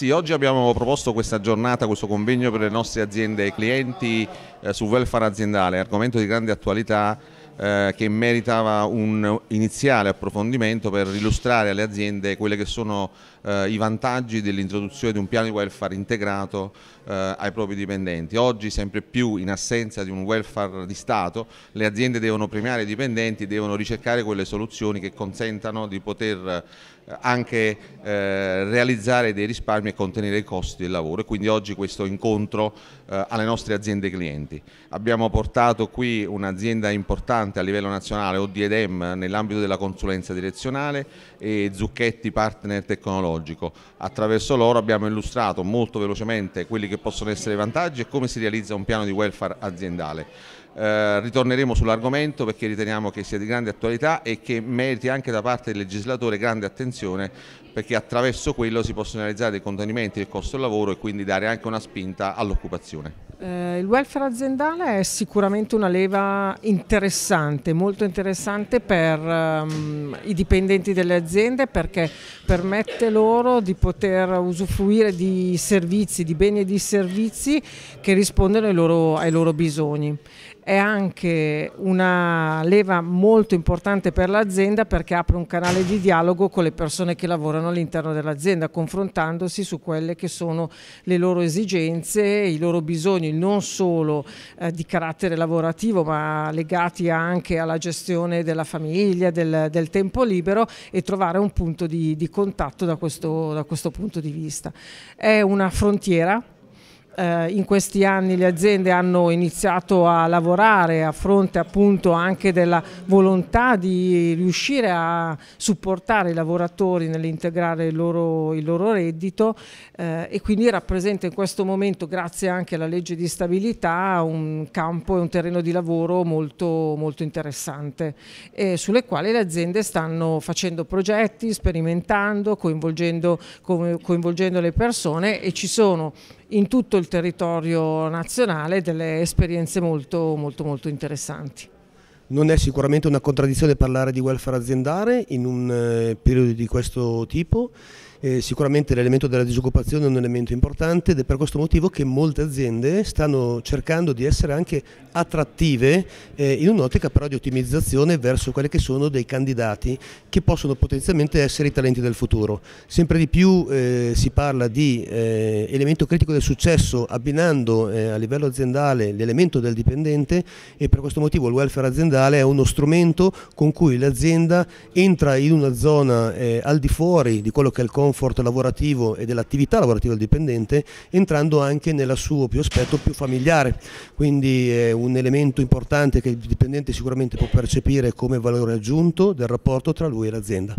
Sì, oggi abbiamo proposto questa giornata, questo convegno per le nostre aziende e clienti eh, su welfare aziendale, argomento di grande attualità eh, che meritava un iniziale approfondimento per illustrare alle aziende quelli che sono eh, i vantaggi dell'introduzione di un piano di welfare integrato eh, ai propri dipendenti. Oggi sempre più in assenza di un welfare di Stato le aziende devono premiare i dipendenti, devono ricercare quelle soluzioni che consentano di poter anche eh, realizzare dei risparmi e contenere i costi del lavoro e quindi oggi questo incontro eh, alle nostre aziende clienti. Abbiamo portato qui un'azienda importante a livello nazionale, ODEDEM, nell'ambito della consulenza direzionale e Zucchetti Partner Tecnologico. Attraverso loro abbiamo illustrato molto velocemente quelli che possono essere i vantaggi e come si realizza un piano di welfare aziendale. Eh, ritorneremo sull'argomento perché riteniamo che sia di grande attualità e che meriti anche da parte del legislatore grande attenzione perché attraverso quello si possono realizzare dei contenimenti del costo del lavoro e quindi dare anche una spinta all'occupazione. Eh, il welfare aziendale è sicuramente una leva interessante, molto interessante per um, i dipendenti delle aziende perché permette loro di poter usufruire di servizi, di beni e di servizi che rispondono ai loro, ai loro bisogni è anche una leva molto importante per l'azienda perché apre un canale di dialogo con le persone che lavorano all'interno dell'azienda, confrontandosi su quelle che sono le loro esigenze, i loro bisogni, non solo eh, di carattere lavorativo, ma legati anche alla gestione della famiglia, del, del tempo libero e trovare un punto di, di contatto da questo, da questo punto di vista. È una frontiera eh, in questi anni le aziende hanno iniziato a lavorare a fronte appunto anche della volontà di riuscire a supportare i lavoratori nell'integrare il, il loro, reddito eh, e quindi rappresenta in questo momento grazie anche alla legge di stabilità un campo e un terreno di lavoro molto, molto interessante eh, sulle quali le aziende stanno facendo progetti, sperimentando, coinvolgendo, coinvolgendo le persone e ci sono in tutto il territorio nazionale delle esperienze molto, molto, molto interessanti. Non è sicuramente una contraddizione parlare di welfare aziendale in un eh, periodo di questo tipo eh, sicuramente l'elemento della disoccupazione è un elemento importante ed è per questo motivo che molte aziende stanno cercando di essere anche attrattive eh, in un'ottica però di ottimizzazione verso quelli che sono dei candidati che possono potenzialmente essere i talenti del futuro. Sempre di più eh, si parla di eh, elemento critico del successo abbinando eh, a livello aziendale l'elemento del dipendente e per questo motivo il welfare aziendale è uno strumento con cui l'azienda entra in una zona eh, al di fuori di quello che è il confronto comfort lavorativo e dell'attività lavorativa del dipendente entrando anche nel suo più aspetto più familiare, quindi è un elemento importante che il dipendente sicuramente può percepire come valore aggiunto del rapporto tra lui e l'azienda.